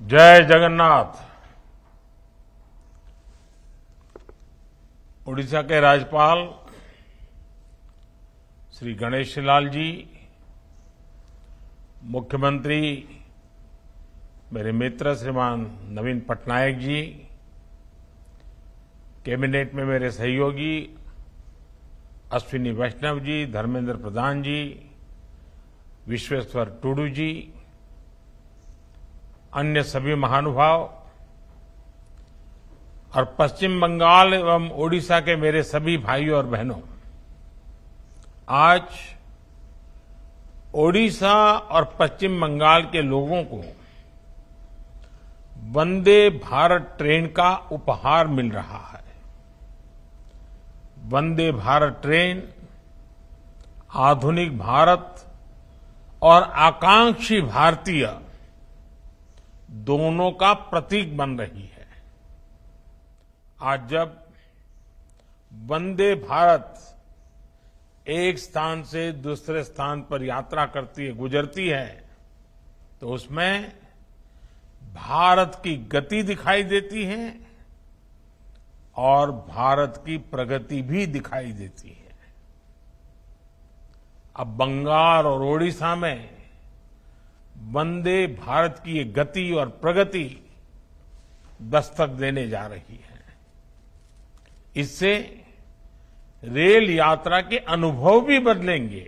जय जगन्नाथ उड़ीसा के राज्यपाल श्री गणेश लाल जी मुख्यमंत्री मेरे मित्र श्रीमान नवीन पटनायक जी कैबिनेट में मेरे सहयोगी अश्विनी वैष्णव जी धर्मेंद्र प्रधान जी विश्वेश्वर टुडू जी अन्य सभी महानुभाव और पश्चिम बंगाल एवं ओडिशा के मेरे सभी भाइयों और बहनों आज ओडिशा और पश्चिम बंगाल के लोगों को वंदे भारत ट्रेन का उपहार मिल रहा है वंदे भारत ट्रेन आधुनिक भारत और आकांक्षी भारतीय दोनों का प्रतीक बन रही है आज जब वंदे भारत एक स्थान से दूसरे स्थान पर यात्रा करती है गुजरती है तो उसमें भारत की गति दिखाई देती है और भारत की प्रगति भी दिखाई देती है अब बंगाल और ओडिशा में वंदे भारत की गति और प्रगति दस्तक देने जा रही है इससे रेल यात्रा के अनुभव भी बदलेंगे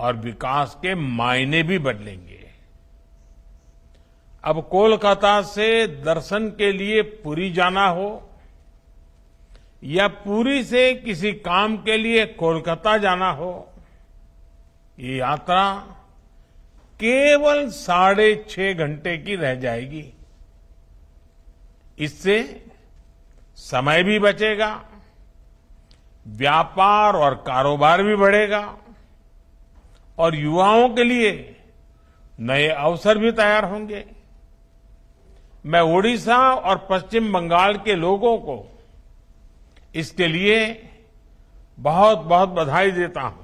और विकास के मायने भी बदलेंगे अब कोलकाता से दर्शन के लिए पुरी जाना हो या पुरी से किसी काम के लिए कोलकाता जाना हो ये यात्रा केवल साढ़े छह घंटे की रह जाएगी इससे समय भी बचेगा व्यापार और कारोबार भी बढ़ेगा और युवाओं के लिए नए अवसर भी तैयार होंगे मैं ओडिशा और पश्चिम बंगाल के लोगों को इसके लिए बहुत बहुत बधाई देता हूं